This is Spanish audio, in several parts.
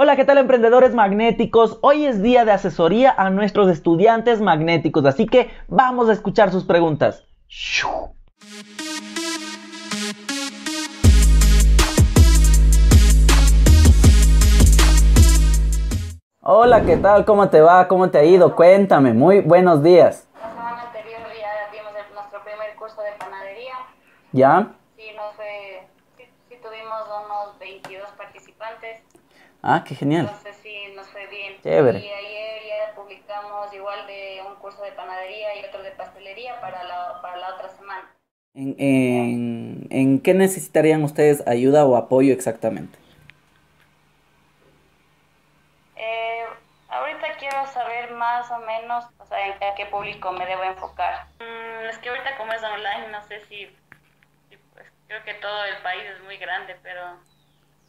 Hola, ¿qué tal emprendedores magnéticos? Hoy es día de asesoría a nuestros estudiantes magnéticos, así que vamos a escuchar sus preguntas. Hola, ¿qué tal? ¿Cómo te va? ¿Cómo te ha ido? Cuéntame, muy buenos días. La semana anterior ya vimos nuestro primer curso de panadería. ¿Ya? Ah, qué genial. Entonces sí, nos fue bien. Chévere. Y ayer ya publicamos igual de un curso de panadería y otro de pastelería para la, para la otra semana. ¿En, en, qué necesitarían ustedes ayuda o apoyo exactamente? Eh, ahorita quiero saber más o menos o sea, en, a qué público me debo enfocar. Mm, es que ahorita como es online, no sé si, pues, creo que todo el país es muy grande, pero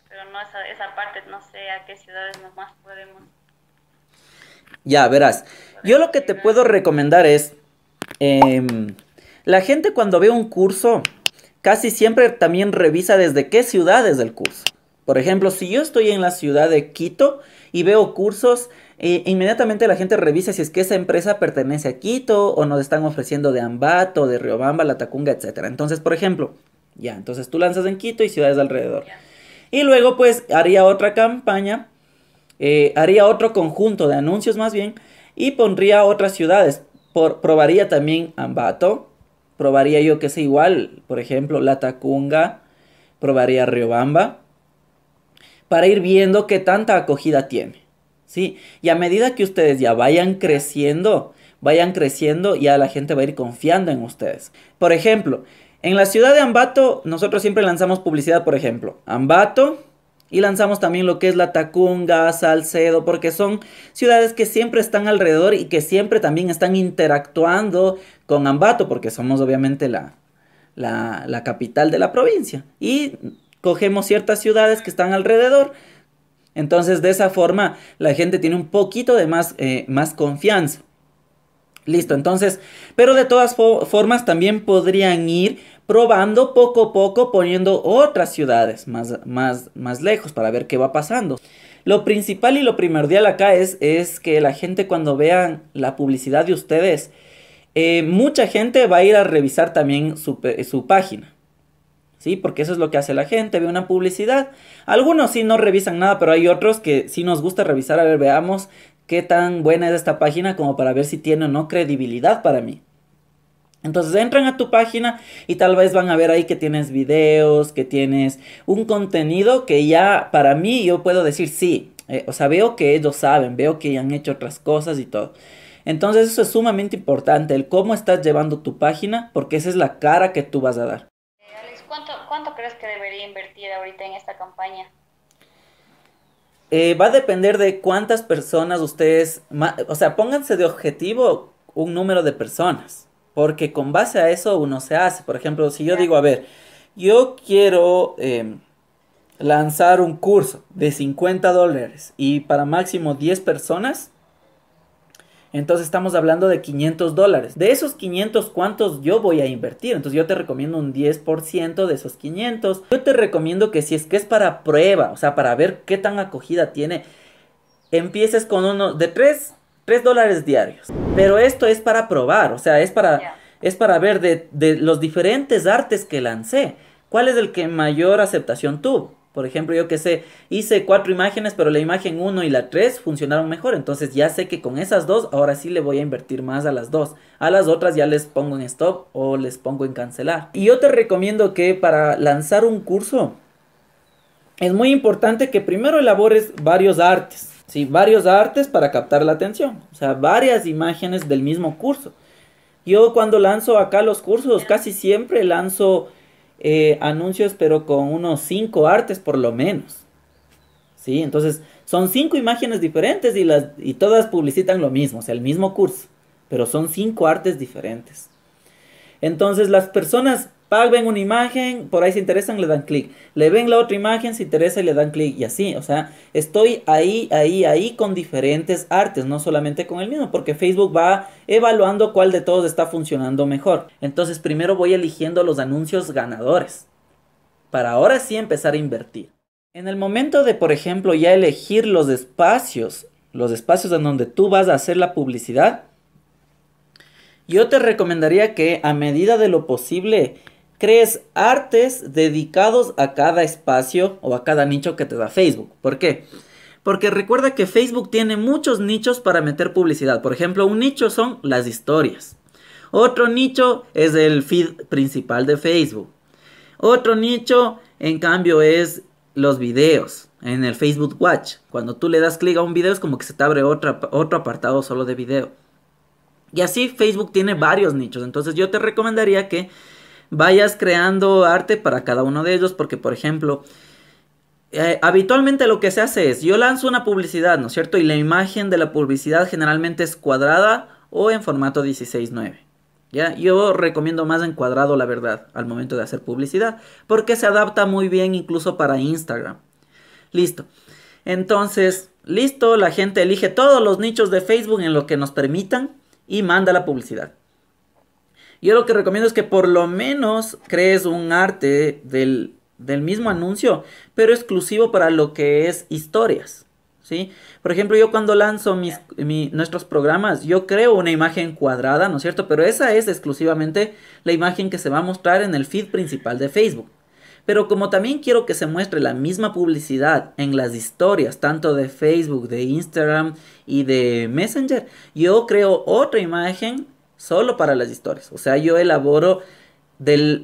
pero no esa, esa parte, no sé a qué ciudades nomás podemos. Ya, verás. Yo lo que te puedo recomendar es, em, la gente cuando ve un curso, casi siempre también revisa desde qué ciudad es el curso. Por ejemplo, si yo estoy en la ciudad de Quito y veo cursos, eh, inmediatamente la gente revisa si es que esa empresa pertenece a Quito o nos están ofreciendo de Ambato, de Riobamba, La etc. Entonces, por ejemplo, ya, entonces tú lanzas en Quito y ciudades alrededor. Y luego pues haría otra campaña, eh, haría otro conjunto de anuncios más bien y pondría otras ciudades. probaría también Ambato, probaría yo que sé igual, por ejemplo, Latacunga, probaría Riobamba, para ir viendo qué tanta acogida tiene. ¿sí? Y a medida que ustedes ya vayan creciendo, vayan creciendo, ya la gente va a ir confiando en ustedes. Por ejemplo, en la ciudad de Ambato, nosotros siempre lanzamos publicidad, por ejemplo, Ambato, y lanzamos también lo que es la Tacunga, Salcedo, porque son ciudades que siempre están alrededor y que siempre también están interactuando con Ambato, porque somos obviamente la, la, capital de la provincia. Y cogemos ciertas ciudades que están alrededor. Entonces, de esa forma, la gente tiene un poquito de más, eh, más confianza. Listo, entonces, pero de todas formas también podrían ir probando poco a poco poniendo otras ciudades más, más, más lejos para ver qué va pasando. Lo principal y lo primordial acá es, es que la gente cuando vean la publicidad de ustedes, eh, mucha gente va a ir a revisar también su, su página. ¿sí? Porque eso es lo que hace la gente, ve una publicidad. Algunos sí no revisan nada, pero hay otros que sí nos gusta revisar, a ver, veamos qué tan buena es esta página como para ver si tiene o no credibilidad para mí. Entonces entran a tu página y tal vez van a ver ahí que tienes videos, que tienes un contenido que ya para mí yo puedo decir sí. Eh, o sea, veo que ellos saben, veo que ya han hecho otras cosas y todo. Entonces eso es sumamente importante, el cómo estás llevando tu página, porque esa es la cara que tú vas a dar. Eh, ¿cuánto crees que debería invertir ahorita en esta campaña? Eh, va a depender de cuántas personas ustedes, o sea, pónganse de objetivo un número de personas, porque con base a eso uno se hace. Por ejemplo, si yo digo, a ver, yo quiero em, lanzar un curso de 50 dólares y para máximo 10 personas, entonces estamos hablando de 500 dólares. De esos 500, ¿cuántos yo voy a invertir? Entonces yo te recomiendo un 10% de esos 500. Yo te recomiendo que si es que es para prueba, o sea, para ver qué tan acogida tiene, empieces con uno de 3, dólares diarios. Pero esto es para probar, o sea, es para, es para ver de, de los diferentes artes que lancé, cuál es el que mayor aceptación tuvo. Por ejemplo, yo que sé, hice cuatro imágenes, pero la imagen 1 y la 3 funcionaron mejor. Entonces ya sé que con esas dos, ahora sí le voy a invertir más a las dos. A las otras ya les pongo en stop o les pongo en cancelar. Y yo te recomiendo que para lanzar un curso, es muy importante que primero elabores varios artes. Sí, varios artes para captar la atención. O sea, varias imágenes del mismo curso. Yo cuando lanzo acá los cursos, casi siempre lanzo eh, anuncios, pero con unos cinco artes por lo menos. ¿Sí? Entonces, son cinco imágenes diferentes y, las, y todas publicitan lo mismo, o sea, el mismo curso, pero son cinco artes diferentes. Entonces, las personas Pac ven una imagen, por ahí se interesan, le dan clic. Le ven la otra imagen, se interesa y le dan clic. Y así, o sea, estoy ahí, ahí, ahí con diferentes artes, no solamente con el mismo, porque Facebook va evaluando cuál de todos está funcionando mejor. Entonces, primero voy eligiendo los anuncios ganadores. Para ahora sí empezar a invertir. En el momento de, por ejemplo, ya elegir los espacios, los espacios en donde tú vas a hacer la publicidad, yo te recomendaría que a medida de lo posible crees artes dedicados a cada espacio o a cada nicho que te da Facebook. ¿Por qué? Porque recuerda que Facebook tiene muchos nichos para meter publicidad. Por ejemplo, un nicho son las historias. Otro nicho es el feed principal de Facebook. Otro nicho, en cambio, es los videos en el Facebook Watch. Cuando tú le das clic a un video es como que se te abre otro apartado solo de video. Y así Facebook tiene varios nichos. Entonces yo te recomendaría que vayas creando arte para cada uno de ellos, porque por ejemplo, eh, habitualmente lo que se hace es, yo lanzo una publicidad, ¿no es cierto? Y la imagen de la publicidad generalmente es cuadrada o en formato 16.9. ¿Ya? Yo recomiendo más en cuadrado, la verdad, al momento de hacer publicidad, porque se adapta muy bien incluso para Instagram. Listo. Entonces, listo, la gente elige todos los nichos de Facebook en lo que nos permitan y manda la publicidad. Yo lo que recomiendo es que por lo menos crees un arte del, mismo anuncio, pero exclusivo para lo que es historias. ¿Sí? Por ejemplo, yo cuando lanzo mis, nuestros programas, yo creo una imagen cuadrada, ¿no es cierto? Pero esa es exclusivamente la imagen que se va a mostrar en el feed principal de Facebook. Pero como también quiero que se muestre la misma publicidad en las historias, tanto de Facebook, de Instagram y de Messenger, yo creo otra imagen solo para las historias. O sea, yo elaboro del,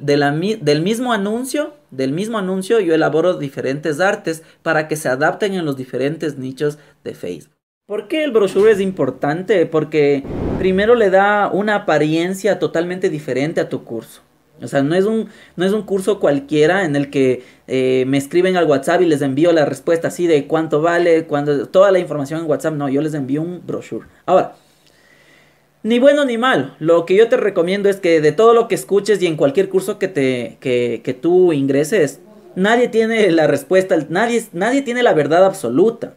mismo anuncio, del mismo anuncio, yo elaboro diferentes artes para que se adapten en los diferentes nichos de Facebook. ¿Por qué el brochure es importante? Porque primero le da una apariencia totalmente diferente a tu curso. O sea, no es un, no es un curso cualquiera en el que eh, me escriben al WhatsApp y les envío la respuesta así de cuánto vale, cuándo, toda la información en WhatsApp. No, yo les envío un brochure. Ahora, ni bueno ni malo. Lo que yo te recomiendo es que de todo lo que escuches y en cualquier curso que, te, que, tú ingreses, nadie tiene la respuesta, nadie, nadie tiene la verdad absoluta.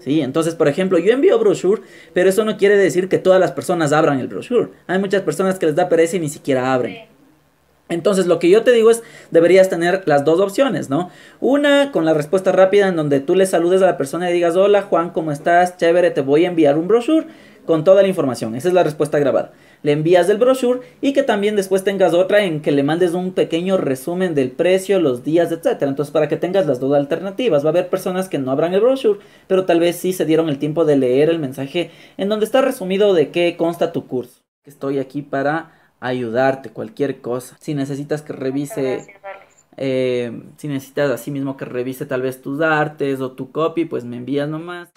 ¿sí? Entonces, por ejemplo, yo envío brochure, pero eso no quiere decir que todas las personas abran el brochure. Hay muchas personas que les da pereza y ni siquiera abren. Entonces, lo que yo te digo es, deberías tener las dos opciones, ¿no? Una con la respuesta rápida en donde tú le saludes a la persona y digas, hola Juan, ¿cómo estás? Chévere, te voy a enviar un brochure con toda la información. Esa es la respuesta grabada. Le envías el brochure y que también después tengas otra en que le mandes un pequeño resumen del precio, los días, etcétera. Entonces, para que tengas las dos alternativas, va a haber personas que no abran el brochure, pero tal vez sí se dieron el tiempo de leer el mensaje en donde está resumido de qué consta tu curso. Estoy aquí para ayudarte, cualquier cosa. Si necesitas que revise eh, si necesitas así mismo que revise tal vez tus artes o tu copy, pues me envías nomás.